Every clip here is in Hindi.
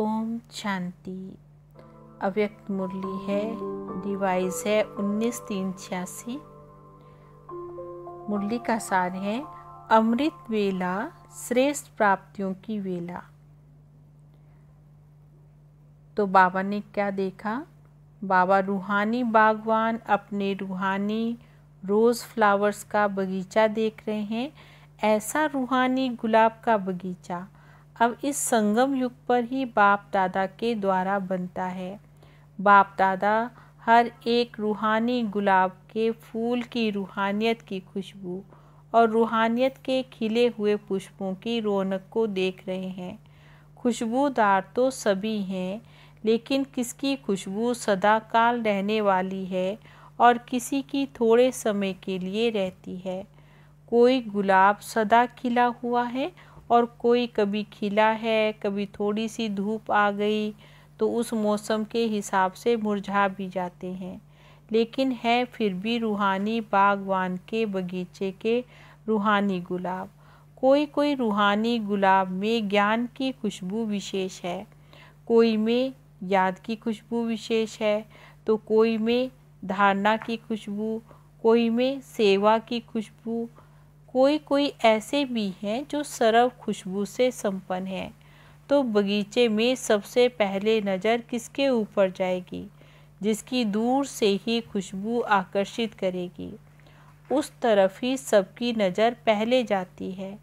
ओम शांति अव्यक्त मुरली है डिवाइस है उन्नीस तीन छियासी मुरली का सार है अमृत वेला श्रेष्ठ प्राप्तियों की वेला तो बाबा ने क्या देखा बाबा रूहानी बागवान अपने रूहानी रोज़ फ्लावर्स का बगीचा देख रहे हैं ऐसा रूहानी गुलाब का बगीचा अब इस संगम युग पर ही बाप दादा के द्वारा बनता है बाप दादा हर एक रूहानी गुलाब के फूल की रूहानियत की खुशबू और रूहानियत के खिले हुए पुष्पों की रौनक को देख रहे हैं खुशबूदार तो सभी हैं लेकिन किसकी खुशबू सदा काल रहने वाली है और किसी की थोड़े समय के लिए रहती है कोई गुलाब सदा खिला हुआ है और कोई कभी खिला है कभी थोड़ी सी धूप आ गई तो उस मौसम के हिसाब से मुरझा भी जाते हैं लेकिन है फिर भी रूहानी बागवान के बगीचे के रूहानी गुलाब कोई कोई रूहानी गुलाब में ज्ञान की खुशबू विशेष है कोई में याद की खुशबू विशेष है तो कोई में धारणा की खुशबू कोई में सेवा की खुशबू कोई कोई ऐसे भी हैं जो सरव खुशबू से संपन्न हैं तो बगीचे में सबसे पहले नज़र किसके ऊपर जाएगी जिसकी दूर से ही खुशबू आकर्षित करेगी उस तरफ ही सबकी नज़र पहले जाती है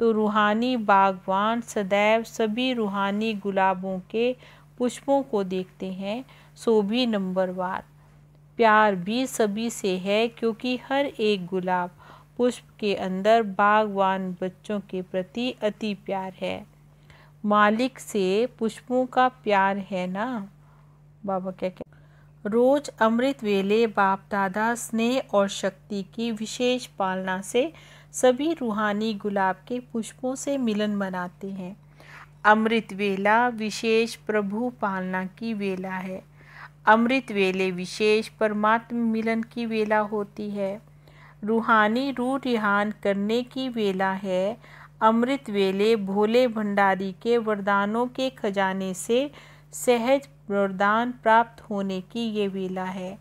तो रूहानी बागवान सदैव सभी रूहानी गुलाबों के पुष्पों को देखते हैं सो भी नंबरवार प्यार भी सभी से है क्योंकि हर एक गुलाब पुष्प के अंदर बागवान बच्चों के प्रति अति प्यार है मालिक से पुष्पों का प्यार है ना बाबा क्या कह रोज अमृत वेले बाप दादा स्नेह और शक्ति की विशेष पालना से सभी रूहानी गुलाब के पुष्पों से मिलन मनाते हैं अमृत वेला विशेष प्रभु पालना की वेला है अमृत वेले विशेष परमात्म मिलन की वेला होती है रूहानी रू रिहान करने की वेला है अमृत वेले भोले भंडारी के वरदानों के खजाने से सहज वरदान प्राप्त होने की ये वेला है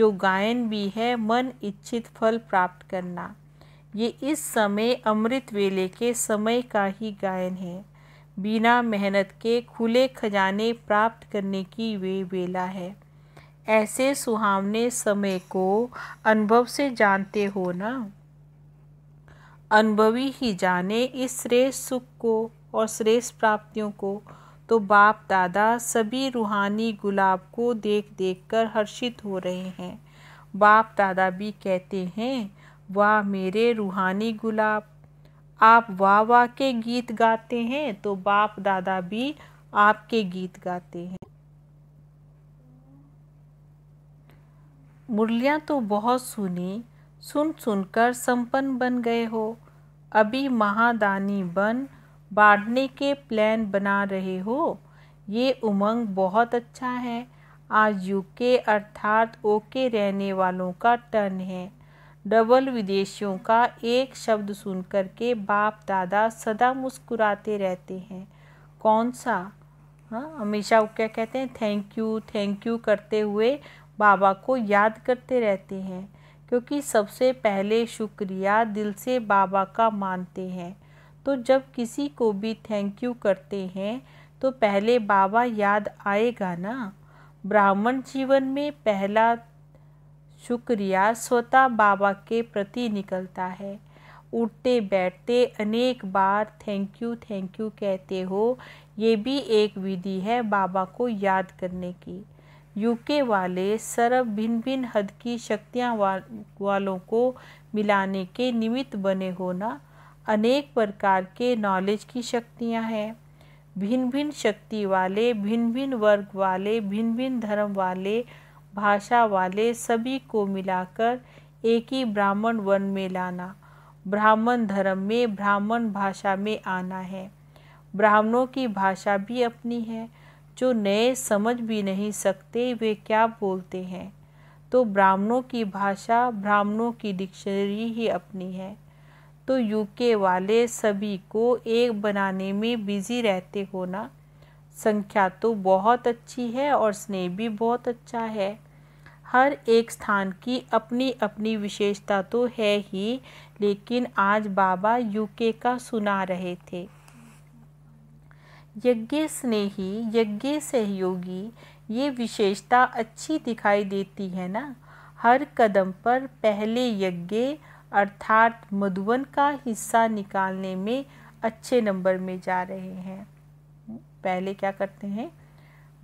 जो गायन भी है मन इच्छित फल प्राप्त करना ये इस समय अमृत वेले के समय का ही गायन है बिना मेहनत के खुले खजाने प्राप्त करने की वे वेला है ऐसे सुहावने समय को अनुभव से जानते हो ना अनुभवी ही जाने इस श्रेष्ठ सुख को और श्रेष्ठ प्राप्तियों को तो बाप दादा सभी रूहानी गुलाब को देख देख कर हर्षित हो रहे हैं बाप दादा भी कहते हैं वाह मेरे रूहानी गुलाब आप वाह वाह के गीत गाते हैं तो बाप दादा भी आपके गीत गाते हैं मुरलियाँ तो बहुत सुनी सुन सुनकर संपन्न बन गए हो अभी महादानी बन बाढ़ने के प्लान बना रहे हो ये उमंग बहुत अच्छा है आज यूके अर्थात ओके रहने वालों का टर्न है डबल विदेशियों का एक शब्द सुनकर के बाप दादा सदा मुस्कुराते रहते हैं कौन सा हाँ हमेशा वो क्या कहते हैं थैंक यू थैंक यू करते हुए बाबा को याद करते रहते हैं क्योंकि सबसे पहले शुक्रिया दिल से बाबा का मानते हैं तो जब किसी को भी थैंक यू करते हैं तो पहले बाबा याद आएगा ना ब्राह्मण जीवन में पहला शुक्रिया स्वतः बाबा के प्रति निकलता है उठते बैठते अनेक बार थैंक यू थैंक यू कहते हो ये भी एक विधि है बाबा को याद करने की यूके वाले सर्व भिन्न भिन्न हद की शक्तियां वा, वालों को मिलाने के निमित्त बने होना अनेक प्रकार के नॉलेज की शक्तियां हैं भिन्न भिन्न शक्ति वाले भिन्न भिन्न वर्ग वाले भिन्न भिन्न धर्म वाले भाषा वाले सभी को मिलाकर एक ही ब्राह्मण वन में लाना ब्राह्मण धर्म में ब्राह्मण भाषा में आना है ब्राह्मणों की भाषा भी अपनी है जो नए समझ भी नहीं सकते वे क्या बोलते हैं तो ब्राह्मणों की भाषा ब्राह्मणों की डिक्शनरी ही अपनी है तो यूके वाले सभी को एक बनाने में बिज़ी रहते हो ना संख्या तो बहुत अच्छी है और स्नेह भी बहुत अच्छा है हर एक स्थान की अपनी अपनी विशेषता तो है ही लेकिन आज बाबा यूके का सुना रहे थे यज्ञ स्नेही यज्ञ सहयोगी ये विशेषता अच्छी दिखाई देती है ना हर कदम पर पहले यज्ञ अर्थात मधुबन का हिस्सा निकालने में अच्छे नंबर में जा रहे हैं पहले क्या करते हैं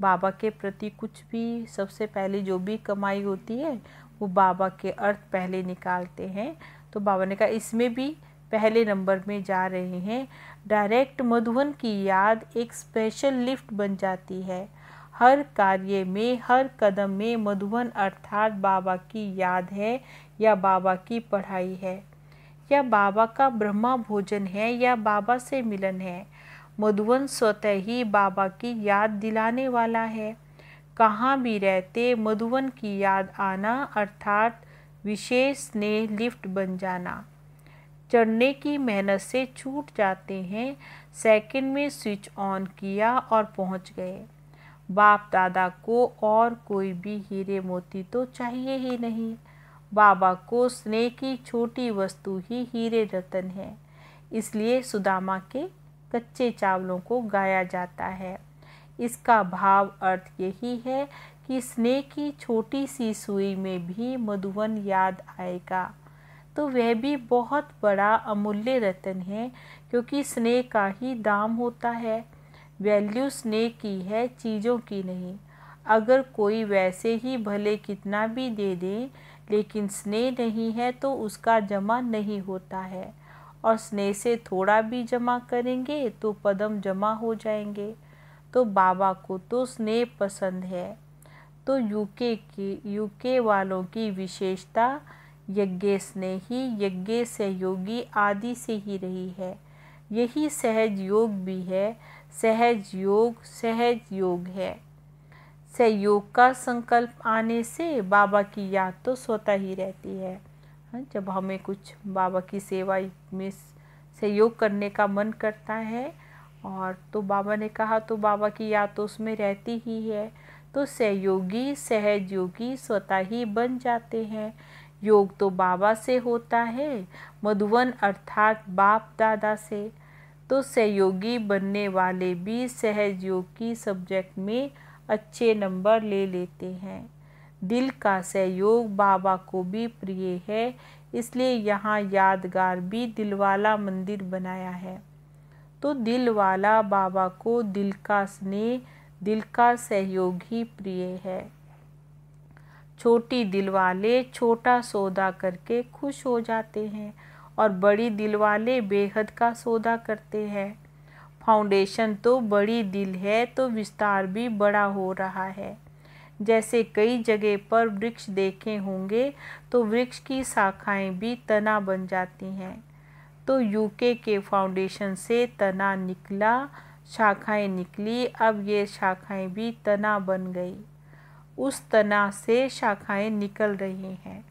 बाबा के प्रति कुछ भी सबसे पहले जो भी कमाई होती है वो बाबा के अर्थ पहले निकालते हैं तो बाबा ने कहा इसमें भी पहले नंबर में जा रहे हैं डायरेक्ट मधुबन की याद एक स्पेशल लिफ्ट बन जाती है हर कार्य में हर कदम में मधुबन अर्थात बाबा की याद है या बाबा की पढ़ाई है या बाबा का ब्रह्मा भोजन है या बाबा से मिलन है मधुबन स्वतः ही बाबा की याद दिलाने वाला है कहाँ भी रहते मधुबन की याद आना अर्थात विशेष स्नेह लिफ्ट बन जाना चढ़ने की मेहनत से छूट जाते हैं सेकंड में स्विच ऑन किया और पहुंच गए बाप दादा को और कोई भी हीरे मोती तो चाहिए ही नहीं बाबा को स्नेह की छोटी वस्तु ही हीरे रतन है इसलिए सुदामा के कच्चे चावलों को गाया जाता है इसका भाव अर्थ यही है कि स्नेह की छोटी सी सुई में भी मधुवन याद आएगा तो वह भी बहुत बड़ा अमूल्य रतन है क्योंकि स्नेह का ही दाम होता है वैल्यू स्नेह की है चीज़ों की नहीं अगर कोई वैसे ही भले कितना भी दे दे लेकिन स्नेह नहीं है तो उसका जमा नहीं होता है और स्नेह से थोड़ा भी जमा करेंगे तो पदम जमा हो जाएंगे तो बाबा को तो स्नेह पसंद है तो यूके की यूके वालों की विशेषता यज्ञ स्नेही यज्ञ सहयोगी आदि से ही रही है यही सहज योग भी है सहज योग सहज योग है सहयोग का संकल्प आने से बाबा की याद तो स्वतः ही रहती है हाँ, जब हमें कुछ बाबा की सेवा में सहयोग करने का मन करता है और तो बाबा ने कहा तो बाबा की याद तो उसमें रहती ही है तो सहयोगी सहज योगी स्वतः ही बन जाते हैं योग तो बाबा से होता है मधुवन अर्थात बाप दादा से तो सहयोगी बनने वाले भी सहज योग की सब्जेक्ट में अच्छे नंबर ले लेते हैं दिल का सहयोग बाबा को भी प्रिय है इसलिए यहाँ यादगार भी दिलवाला मंदिर बनाया है तो दिल वाला बाबा को दिल का स्नेह दिल का सहयोग ही प्रिय है छोटी दिल वाले छोटा सौदा करके खुश हो जाते हैं और बड़ी दिल वाले बेहद का सौदा करते हैं फाउंडेशन तो बड़ी दिल है तो विस्तार भी बड़ा हो रहा है जैसे कई जगह पर वृक्ष देखे होंगे तो वृक्ष की शाखाएं भी तना बन जाती हैं तो यूके के फाउंडेशन से तना निकला शाखाएं निकली अब ये शाखाएं भी तना बन गई उस तना से शाखाएं निकल रही हैं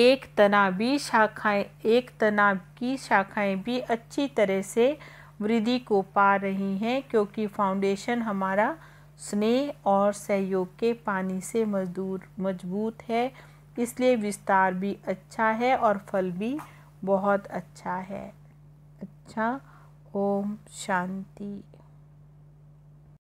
एक तना भी शाखाएं एक तना की शाखाएं भी अच्छी तरह से वृद्धि को पा रही हैं क्योंकि फाउंडेशन हमारा स्नेह और सहयोग के पानी से मजदूर मजबूत है इसलिए विस्तार भी अच्छा है और फल भी बहुत अच्छा है अच्छा ओम शांति